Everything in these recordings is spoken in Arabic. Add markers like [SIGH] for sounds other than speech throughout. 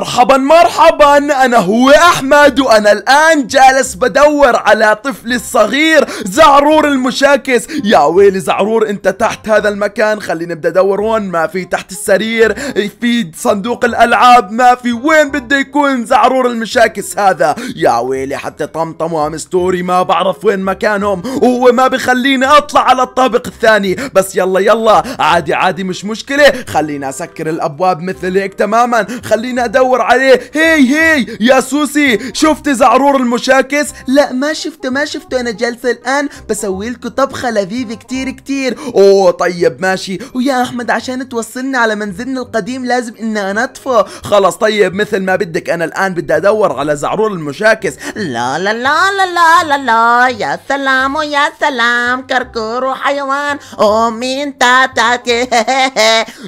مرحبا مرحبا انا هو احمد وانا الان جالس بدور على طفلي الصغير زعرور المشاكس يا ويلي زعرور انت تحت هذا المكان خليني ابدا ادور هون ما في تحت السرير في صندوق الالعاب ما في وين بده يكون زعرور المشاكس هذا يا ويلي حتى طمطم ومستوري ما بعرف وين مكانهم وهو ما بخليني اطلع على الطابق الثاني بس يلا يلا عادي عادي مش مشكله خلينا اسكر الابواب مثل هيك تماما خلينا ادور بدور عليه هي هي يا سوسي شفت زعرور المشاكس لا ما شفته ما شفته انا جالسه الان بسوي لكم طبخه لذيذه كتير كتير اوه طيب ماشي ويا احمد عشان توصلنا على منزلنا القديم لازم ان انا اطفى خلاص طيب مثل ما بدك انا الان بدي ادور على زعرور المشاكس لا لا لا لا لا لا, لا. يا سلام ويا سلام كركور وحيوان ومين تاتاكي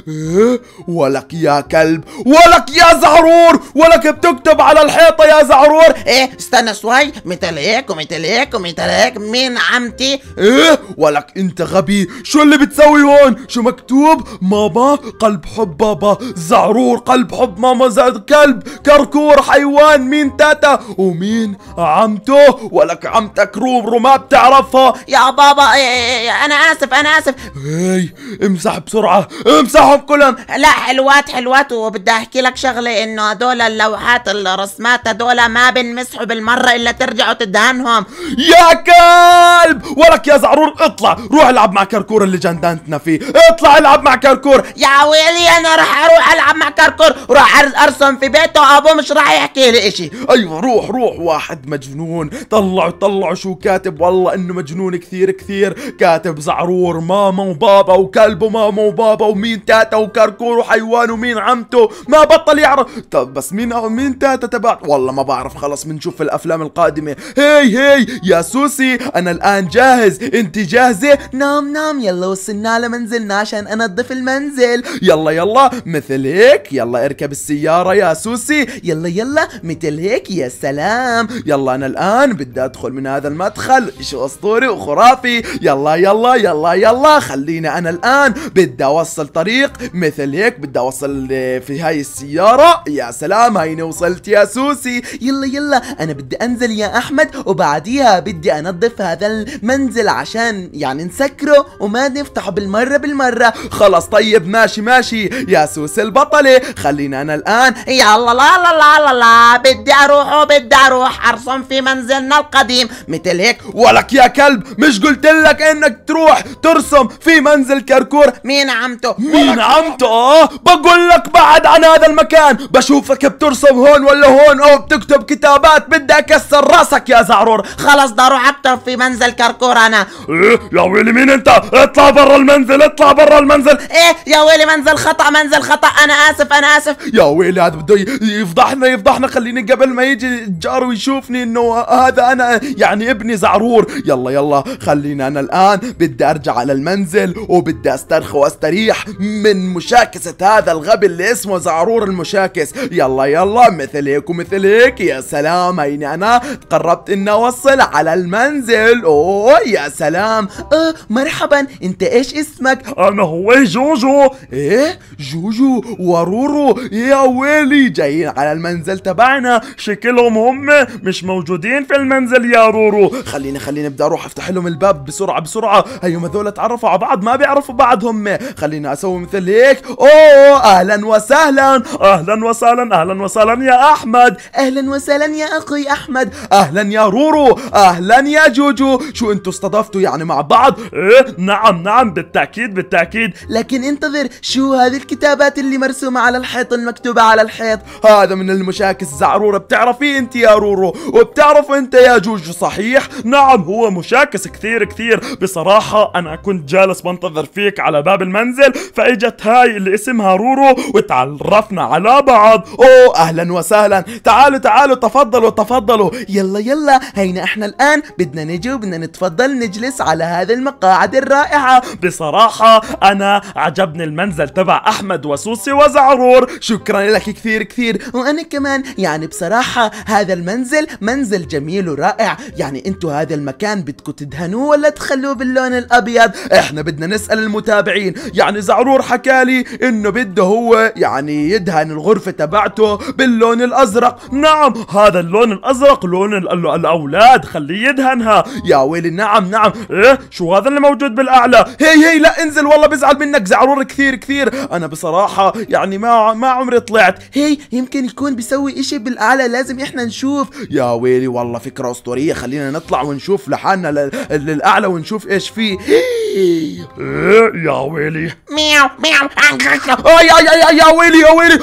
[LAUGHS] ولك يا كلب ولك يا زعرور زعرور ولك بتكتب على الحيطة يا زعرور ايه استنى شوي مثل هيك ومثل هيك ومثل هيك مين عمتي ايه ولك انت غبي شو اللي بتسوي هون شو مكتوب ماما قلب حب بابا زعرور قلب حب ماما زعر كلب كركور حيوان مين تاتا ومين عمته ولك عمتك روم ما بتعرفها يا بابا إيه، إيه، إيه، انا اسف انا اسف امسح بسرعة امسحهم كلهم لا حلوات حلوات وبدي احكي لك شغلة انه هدول اللوحات الرسمات هدول ما بنمسحوا بالمره الا ترجعوا تدهنهم يا كلب ولك يا زعرور اطلع روح العب مع كركور اللي جندنتنا فيه اطلع العب مع كركور يا ويلي انا رح اروح العب مع كركور وراح ارسم في بيته ابوه مش رح يحكي لي اشي ايوه روح روح واحد مجنون طلعوا طلعوا شو كاتب والله انه مجنون كثير كثير كاتب زعرور ماما وبابا وكلب وماما وبابا ومين تاتا وكركور وحيوان ومين عمته ما بطل يعرف طب بس مين أو مين تاتا تبع والله ما بعرف خلص بنشوف الأفلام القادمة هي هي يا سوسي أنا الآن جاهز أنت جاهزة نام نام يلا وصلنا لمنزلنا عشان أنظف المنزل يلا يلا مثل هيك يلا اركب السيارة يا سوسي يلا يلا مثل هيك يا سلام يلا أنا الآن بدي أدخل من هذا المدخل شو أسطوري وخرافي يلا يلا يلا يلا خلينا أنا الآن بدي أوصل طريق مثل هيك بدي أوصل آه، في هاي السيارة يا سلام هيني وصلت يا سوسي يلا يلا انا بدي انزل يا احمد وبعديها بدي انظف هذا المنزل عشان يعني نسكره وما نفتحه بالمره بالمره خلص طيب ماشي ماشي يا سوسي البطله خلينا انا الان يلا لا لا لا لا, لا. بدي اروح وبدي اروح ارسم في منزلنا القديم مثل هيك ولك يا كلب مش قلت لك انك تروح ترسم في منزل كركور مين عمته مين عمته اه بقول لك بعد عن هذا المكان بشوفك بترسم هون ولا هون او بتكتب كتابات بدي اكسر راسك يا زعرور خلص بدي اروح اكتب في منزل كركور انا ايه يا ويلي مين انت اطلع برا المنزل اطلع برا المنزل ايه يا ويلي منزل خطا منزل خطا انا اسف انا اسف يا ويلي هذا بده يفضحنا يفضحنا خليني قبل ما يجي الجار ويشوفني انه هذا انا يعني ابني زعرور يلا يلا خلينا انا الان بدي ارجع على المنزل وبدي استرخي واستريح من مشاكسة هذا الغبي اللي اسمه زعرور المشاكس يلا يلا مثل هيك ومثل هيك يا سلام هيني انا تقربت ان اوصل على المنزل اوه يا سلام آه مرحبا انت ايش اسمك انا هو جوجو ايه جوجو ورورو يا ويلي جايين على المنزل تبعنا شكلهم هم مش موجودين في المنزل يا رورو خليني خليني بدي اروح افتح لهم الباب بسرعه بسرعه هيهم هذول تعرفوا على بعض ما بيعرفوا بعض هم خليني اسوي مثل هيك اوه اهلا وسهلا اهلا وسهلا وسهلا أهلا وسهلا يا أحمد أهلا وسهلا يا أخي أحمد أهلا يا رورو أهلا يا جوجو شو أنتوا استضفتوا يعني مع بعض إيه نعم نعم بالتأكيد بالتأكيد لكن انتظر شو هذه الكتابات اللي مرسومة على الحيط المكتوبة على الحيط هذا من المشاكس الزعرورة بتعرفيه أنت يا رورو وبتعرف أنت يا جوجو صحيح نعم هو مشاكس كثير كثير بصراحة أنا كنت جالس بنتظر فيك على باب المنزل فإجت هاي اللي اسمها رورو وتعرفنا على بعض بعض اوه اهلا وسهلا تعالوا تعالوا تفضلوا تفضلوا يلا يلا هينا احنا الان بدنا نجي وبدنا نتفضل نجلس على هذه المقاعد الرائعة بصراحة انا عجبني المنزل تبع احمد وسوسي وزعرور شكرا لك كثير كثير وانا كمان يعني بصراحة هذا المنزل منزل جميل ورائع يعني انتو هذا المكان بدكم تدهنوه ولا تخلوه باللون الابيض احنا بدنا نسأل المتابعين يعني زعرور حكالي انه بده هو يعني يدهن الغرفة تبعته باللون الازرق نعم هذا اللون الازرق لون الاولاد خليه يدهنها يا ويلي نعم نعم إيه؟ شو هذا اللي موجود بالاعلى هي هي لا انزل والله بزعل منك زعرور كثير كثير انا بصراحة يعني ما ما عمري طلعت هي يمكن يكون بيسوي اشي بالاعلى لازم احنا نشوف يا ويلي والله فكرة اسطورية خلينا نطلع ونشوف لحالنا للاعلى ونشوف ايش فيه ايه يا ويلي مياو مياو يا يا يا يا ويلي يا ويلي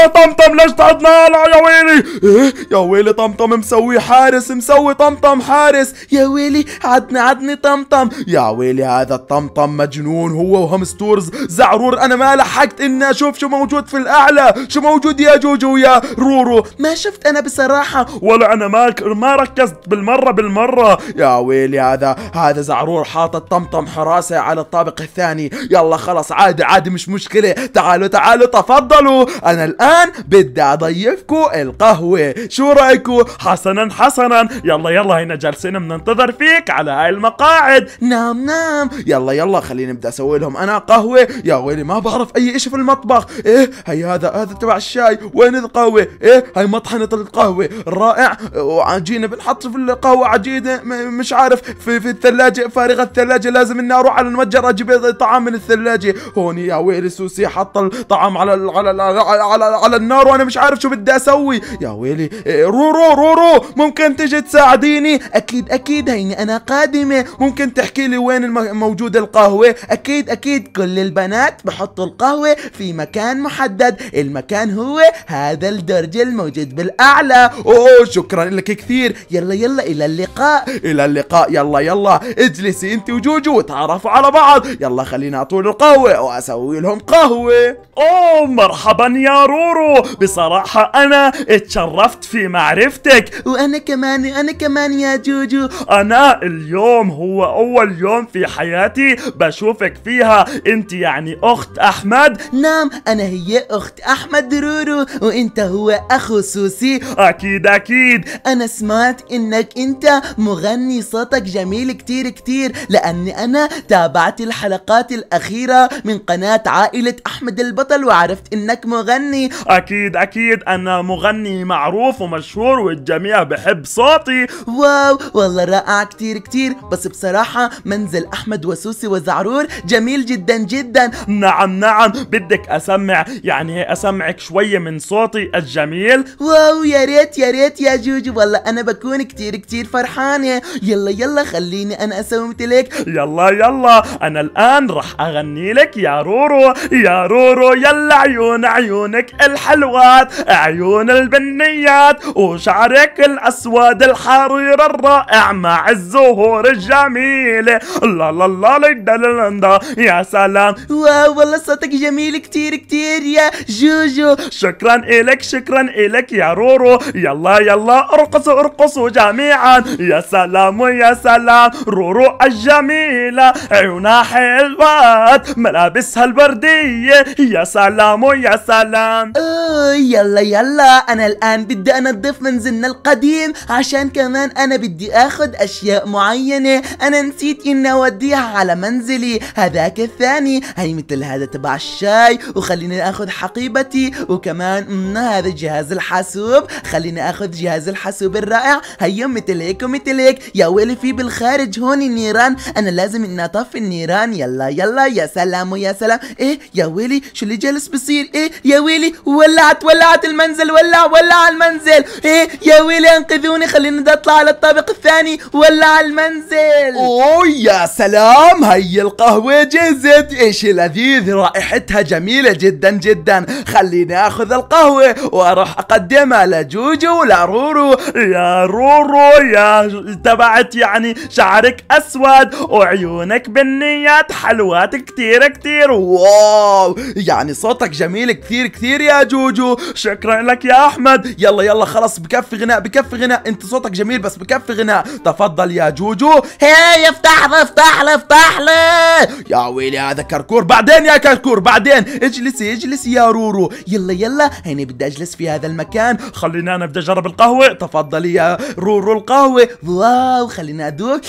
يا طمطم ليش تعضنا يا ويلي إيه، يا ويلي طمطم مسوي حارس مسوي طمطم حارس يا ويلي عدني عدني طمطم يا ويلي هذا الطمطم مجنون هو وهمستورز زعرور انا ما لحقت اني اشوف شو موجود في الاعلى شو موجود يا جوجو يا رورو ما شفت انا بصراحه ولا انا ما ما ركزت بالمره بالمره يا ويلي هذا هذا زعرور حاطط طمطم حرام راسه على الطابق الثاني يلا خلص عادي عادي مش مشكلة تعالوا تعالوا تفضلوا انا الان بدي اضيفكم القهوة شو رأيكم حسنا حسنا يلا يلا هنا جالسين بننتظر فيك على هاي المقاعد نام نام يلا يلا خليني بدي اسوي لهم انا قهوة يا ويلي ما بعرف اي اشي في المطبخ ايه هي هذا هذا تبع الشاي وين القهوة ايه هاي مطحنة القهوة رائع وعجينة بنحط في القهوة عجينة مش عارف في, في الثلاجة فارغة الثلاجة لازم النار اروح على المتجر اجيب طعام من الثلاجه هون يا ويلي سوسي حط الطعام على ال على ال على, على, على النار وانا مش عارف شو بدي اسوي يا ويلي رورو إيه، رورو ممكن تجي تساعديني اكيد اكيد هيني انا قادمه ممكن تحكي لي وين موجوده القهوه اكيد اكيد كل البنات بحطوا القهوه في مكان محدد المكان هو هذا الدرج الموجود بالاعلى اوه شكرا لك كثير يلا يلا الى اللقاء الى اللقاء يلا يلا اجلسي انت وجوجو تعرف يتعرفوا على بعض يلا خليني اطول القهوة واسوي لهم قهوة اوه مرحبا يا رورو بصراحة انا اتشرفت في معرفتك وانا كمان انا كمان يا جوجو انا اليوم هو اول يوم في حياتي بشوفك فيها انت يعني اخت احمد نعم انا هي اخت احمد رورو وانت هو اخو سوسي اكيد اكيد انا سمعت انك انت مغني صوتك جميل كتير كتير لاني انا تابعت الحلقات الأخيرة من قناة عائلة أحمد البطل وعرفت إنك مغني أكيد أكيد أنا مغني معروف ومشهور والجميع بحب صوتي واو والله رائع كتير كتير بس بصراحة منزل أحمد وسوسي وزعرور جميل جدا جدا نعم نعم بدك أسمع يعني أسمعك شوية من صوتي الجميل واو يا ريت يا ريت يا جوجو والله أنا بكون كتير كتير فرحانة يلا يلا خليني أنا أسوي مثلك يلا يلا الله انا الان رح اغني لك يا رورو يا رورو يلا عيون عيونك الحلوات عيون البنيات وشعرك الاسود الحرير الرائع مع الزهور الجميلة لا لا لا لا لا لا يا سلام واو والله صوتك جميل كتير كتير يا جوجو شكرا إلك شكرا إلك يا رورو يلا يلا ارقصوا ارقصوا جميعا يا سلام يا سلام رورو الجميلة عيونها حلوات ملابسها البردية يا سلام ويا سلام أوه يلا يلا أنا الآن بدي أنظف منزلنا القديم عشان كمان أنا بدي أخذ أشياء معينة أنا نسيت إني أوديها على منزلي هذاك الثاني هي مثل هذا تبع الشاي وخليني أخذ حقيبتي وكمان هذا جهاز الحاسوب خليني أخذ جهاز الحاسوب الرائع هي مثل هيك ومثل هيك يا ويلي في بالخارج هون نيران أنا لازم إني انا النيران يلا يلا يا سلام ويا سلام ايه يا ويلي شو اللي جالس بصير ايه يا ويلي ولعت ولعت المنزل ولع ولع المنزل ايه يا ويلي انقذوني خليني اطلع على الطابق الثاني ولع المنزل اوه يا سلام هي القهوة جزت ايش لذيذ رائحتها جميلة جدا جدا خليني اخذ القهوة واروح اقدمها لجوجو ولارورو يا رورو يا تبعت يعني شعرك اسود وعيونك لك بالنيات حلوات كتير كتير واو يعني صوتك جميل كثير كثير يا جوجو شكرا لك يا احمد يلا يلا خلص بكفي غناء بكفي غناء انت صوتك جميل بس بكفي غناء تفضل يا جوجو هي افتح لي افتح لي افتح لي يا ويلي هذا كركور بعدين يا كركور بعدين اجلسي اجلسي يا رورو يلا يلا هيني بدي اجلس في هذا المكان خلينا انا بدي اجرب القهوه تفضلي يا رورو القهوه واو خلينا ادوق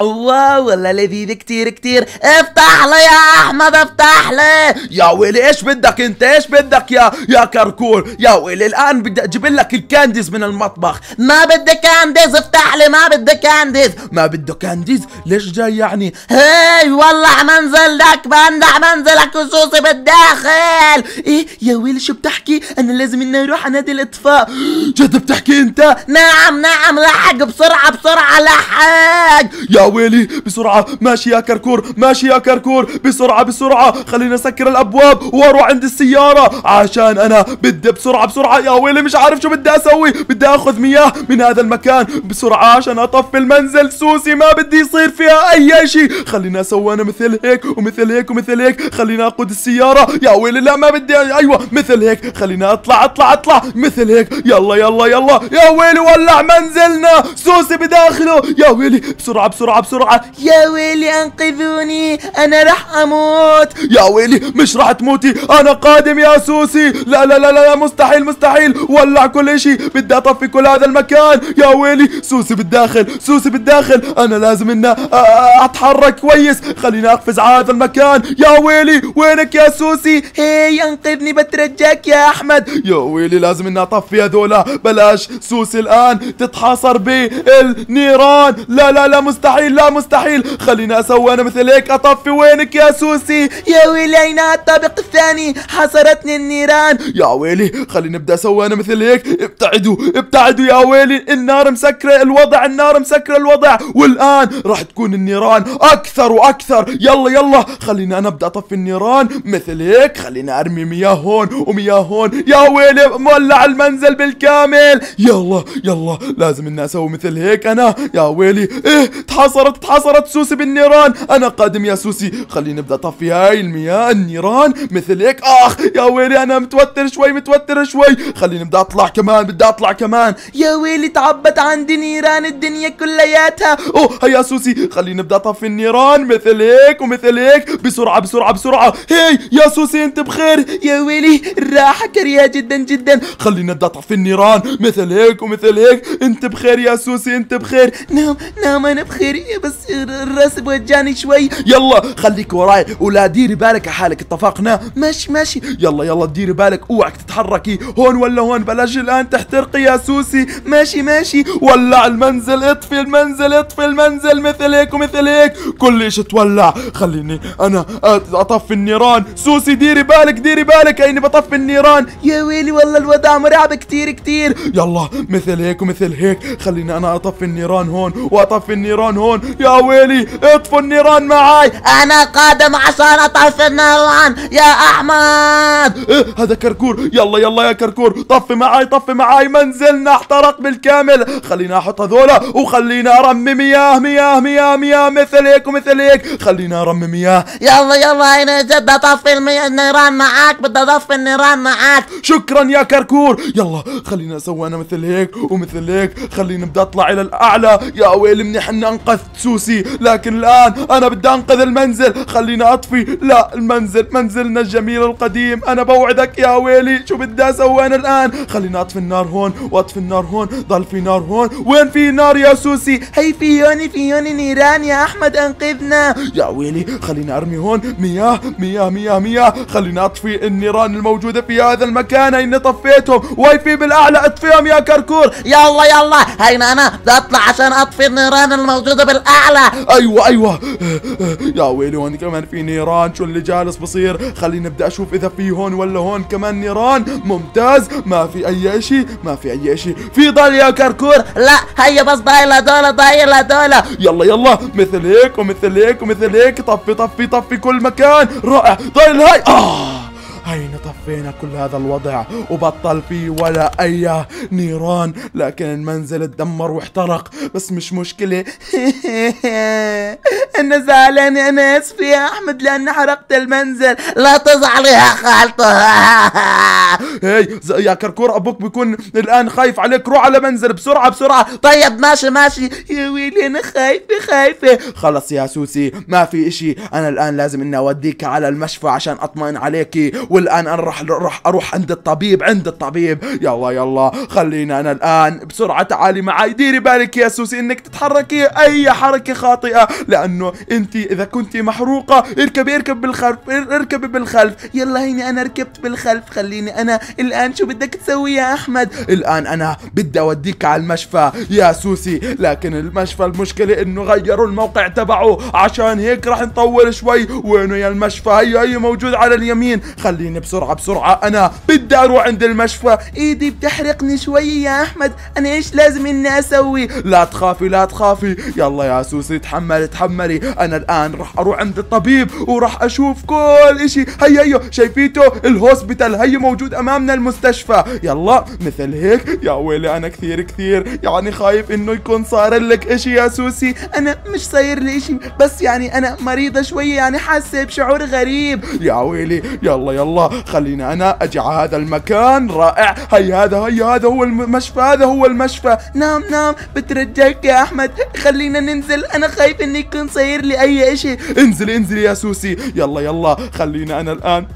واو والله لذيذ كتير كتير افتح لي يا احمد افتح لي يا ويلي ايش بدك انت ايش بدك يا يا كركور يا ويلي الان بدي اجيب لك الكانديز من المطبخ ما بدي كانديز افتح لي ما بدي كانديز ما بده كانديز ليش جاي يعني هاي والله منزلك بندح منزلك خصوصي بالداخل ايه يا ويلي شو بتحكي انا لازم اني اروح نادي الاطفاء جد بتحكي انت نعم نعم لحق بسرعه بسرعه لحق يا ويلي بسرعة ماشي يا كركور ماشي يا كركور بسرعة بسرعة خلينا نسكر الأبواب وأروح عند السيارة عشان أنا بدي بسرعة بسرعة يا ويلي مش عارف شو بدي أسوي بدي أخذ مياه من هذا المكان بسرعة عشان أطفي المنزل سوسي ما بدي يصير فيها أي شيء خلينا أسوي أنا مثل هيك ومثل هيك ومثل هيك خلينا أقود السيارة يا ويلي لا ما بدي أيوة مثل هيك خلينا أطلع أطلع أطلع مثل هيك يلا يلا يلا يا ويلي ولع منزلنا سوسي بداخله يا ويلي بسرعة بسرعة بسرعة بسرعة يا ويلي أنقذوني أنا راح أموت يا ويلي مش راح تموتي أنا قادم يا سوسي لا لا لا لا مستحيل مستحيل ولع كل شيء بدي أطفي كل هذا المكان يا ويلي سوسي بالداخل سوسي بالداخل أنا لازم إن أتحرك كويس خليني أقفز على هذا المكان يا ويلي وينك يا سوسي هي أنقذني بترجاك يا أحمد يا ويلي لازم إن أطفي هذولا بلاش سوسي الآن تتحاصر بالنيران لا لا لا مستحيل مستحيل لا مستحيل خليني اسوي انا مثل هيك اطفي وينك يا سوسي يا ويلي هنا الطابق الثاني حصرتني النيران يا ويلي خليني ابدا اسوي انا مثل هيك ابتعدوا ابتعدوا يا ويلي النار مسكره الوضع النار مسكره الوضع والان راح تكون النيران اكثر واكثر يلا يلا خليني انا ابدا اطفي النيران مثل هيك خليني ارمي مياه هون ومياه هون يا ويلي مولع المنزل بالكامل يلا يلا لازم اني اسوي مثل هيك انا يا ويلي ايه تحصل اتحصرت اتحصرت سوسي بالنيران انا قادم يا سوسي خليني ابدا اطفي هاي المياه النيران مثل هيك اخ يا ويلي انا متوتر شوي متوتر شوي خليني نبدا اطلع كمان بدي اطلع كمان يا ويلي تعبت عندي نيران الدنيا كلياتها اوه هيا سوسي خليني ابدا اطفي النيران مثل هيك ومثل هيك بسرعه بسرعه بسرعه هي يا سوسي انت بخير يا ويلي الراحه كريهه جدا جدا خليني ابدا اطفي النيران مثل هيك ومثل هيك انت بخير يا سوسي انت بخير نام نام انا بخير الدنيا بس الرسم وجاني شوي يلا خليك وراي ولا ديري بالك حالك اتفقنا ماشي ماشي يلا يلا ديري بالك اوعك تتحركي هون ولا هون بلاش الان تحترقي يا سوسي ماشي ماشي ولع المنزل اطفي المنزل اطفي المنزل مثل هيك ومثل هيك كل شيء تولع خليني انا اطفي النيران سوسي ديري بالك ديري بالك اني بطفي النيران يا ويلي والله الوضع مرعب كتير كتير يلا مثل هيك ومثل هيك خليني انا اطفي النيران هون واطفي النيران هون النيران يا ويلي اطفوا النيران معاي انا قادم عشان اطفي النيران يا احمد إيه هذا كركور يلا يلا يا كركور طفي معاي طفي معاي منزلنا احترق بالكامل خلينا احط هذولا وخلينا ارمي مياه مياه مياه مياه مثل هيك ومثل هيك خلينا ارمي مياه يلا يلا انا جد اطفي النيران معاك بدي اطفي النيران معاك شكرا يا كركور يلا خلينا سوينا انا مثل هيك ومثل هيك خليني بدي اطلع الى الاعلى يا ويلي منيح اني انقذ سوسي لكن الآن أنا بدي أنقذ المنزل خليني أطفي لا المنزل منزلنا الجميل القديم أنا بوعدك يا ويلي شو بدي أسوي أنا الآن خليني أطفي النار هون وأطفي النار هون ضل في نار هون وين في نار يا سوسي هي في فيوني في نيران يا أحمد أنقذنا يا ويلي خليني أرمي هون مياه مياه مياه مياه خليني أطفي النيران الموجودة في هذا المكان إني طفيتهم واي في بالأعلى أطفيهم يا كركور يلا يلا هينا أنا بدي أطلع عشان أطفي النيران الموجودة الطلب الاعلى ايوه ايوه يا ويلي هون كمان في نيران شو اللي جالس بصير خليني ابدا اشوف اذا في هون ولا هون كمان نيران ممتاز ما في اي شيء ما في اي شيء في ضل يا كركور لا هيا بس ضايل هذول ضايل هذول يلا يلا مثل هيك ومثل هيك ومثل هيك طفي طفي طفي كل مكان رائع ضايل هاي آه أين طفينا كل هذا الوضع وبطل فيه ولا أي نيران لكن المنزل اتدمر واحترق بس مش مشكلة [LAUGHS] انا زعلان انا ناس يا احمد لان حرقت المنزل لا تزعل يا خالته [LAUGHS] هاي يا كركور ابوك بيكون الان خايف عليك روح على منزل بسرعه بسرعه طيب ماشي ماشي يا ويلي انا خايفه خايفه خلص يا سوسي ما في اشي انا الان لازم اني اوديك على المشفى عشان اطمئن عليكي والان انا راح راح اروح عند الطبيب عند الطبيب يلا يلا خلينا انا الان بسرعه تعالي معي ديري بالك يا سوسي انك تتحركي اي حركه خاطئه لانه انه انت اذا كنت محروقه اركبي اركب بالخلف اركبي بالخلف يلا هيني انا ركبت بالخلف خليني انا الان شو بدك تسوي يا احمد الان انا بدي اوديك على المشفى يا سوسي لكن المشفى المشكله انه غيروا الموقع تبعه عشان هيك راح نطول شوي وينه يا المشفى هي هي موجود على اليمين خليني بسرعه بسرعه انا بدي اروح عند المشفى ايدي بتحرقني شوي يا احمد انا ايش لازم اني اسوي لا تخافي لا تخافي يلا يا سوسي تحملي تحملي لي انا الان راح اروح عند الطبيب وراح اشوف كل اشي هيا هيو شايفيته الهوسبيتال هي موجود امامنا المستشفى يلا مثل هيك يا ويلي انا كثير كثير يعني خايف انه يكون صار لك اشي يا سوسي انا مش صاير لي اشي بس يعني انا مريضة شوية يعني حاسة بشعور غريب يا ويلي يلا يلا خلينا انا اجي على هذا المكان رائع هي هذا هي هذا هو المشفى هذا هو المشفى نعم نعم بترجاك يا احمد خلينا ننزل انا خايف اني يكون صاير داير لي اي شيء انزلي انزلي يا سوسي يلا يلا خلينا انا الان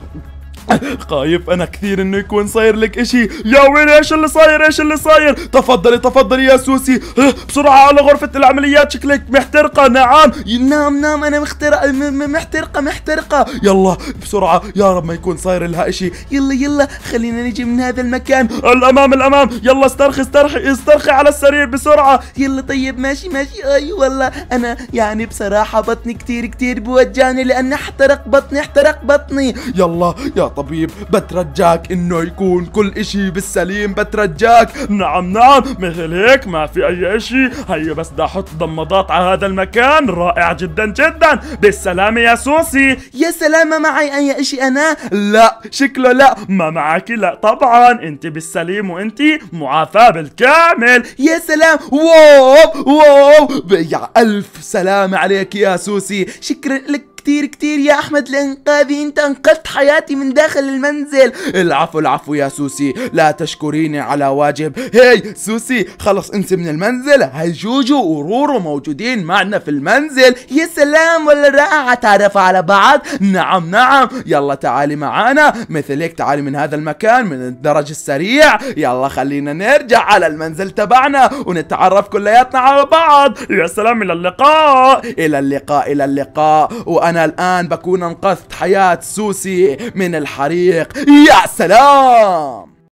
خايف انا كثير انه يكون صاير لك اشي يا ويلي ايش اللي صاير ايش اللي صاير تفضلي تفضلي يا سوسي بسرعة على غرفة العمليات شكلك محترقة نعم نام نام انا مخترق محترقة محترقة يلا بسرعة يا رب ما يكون صاير لها اشي يلا يلا خلينا نجي من هذا المكان الامام الامام يلا استرخي استرخي استرخي على السرير بسرعة يلا طيب ماشي ماشي اي والله انا يعني بصراحة بطني كثير كثير بوجعني لان احترق بطني احترق بطني يلا يا طيب طبيب بترجاك انه يكون كل اشي بالسليم بترجاك نعم نعم مثل هيك ما في اي اشي هيا بس بدي احط ضمادات على هذا المكان رائع جدا جدا بالسلامة يا سوسي يا سلامة معي اي اشي انا لا شكله لا ما معك لا طبعا انت بالسليم وانت معافاة بالكامل يا سلام واو واو بيع الف سلامة عليك يا سوسي شكرا لك كتير كتير يا احمد لانقاذي انت انقذت حياتي من داخل المنزل العفو العفو يا سوسي لا تشكريني على واجب هاي سوسي خلص انسي من المنزل هاي جوجو ورورو موجودين معنا في المنزل يا سلام ولا رائعة تعرفوا على بعض نعم نعم يلا تعالي معانا مثلك تعالي من هذا المكان من الدرج السريع يلا خلينا نرجع على المنزل تبعنا ونتعرف كلياتنا على بعض يا سلام الى اللقاء الى اللقاء الى اللقاء وأنا أنا الآن بكون أنقذت حياة سوسي من الحريق يا سلام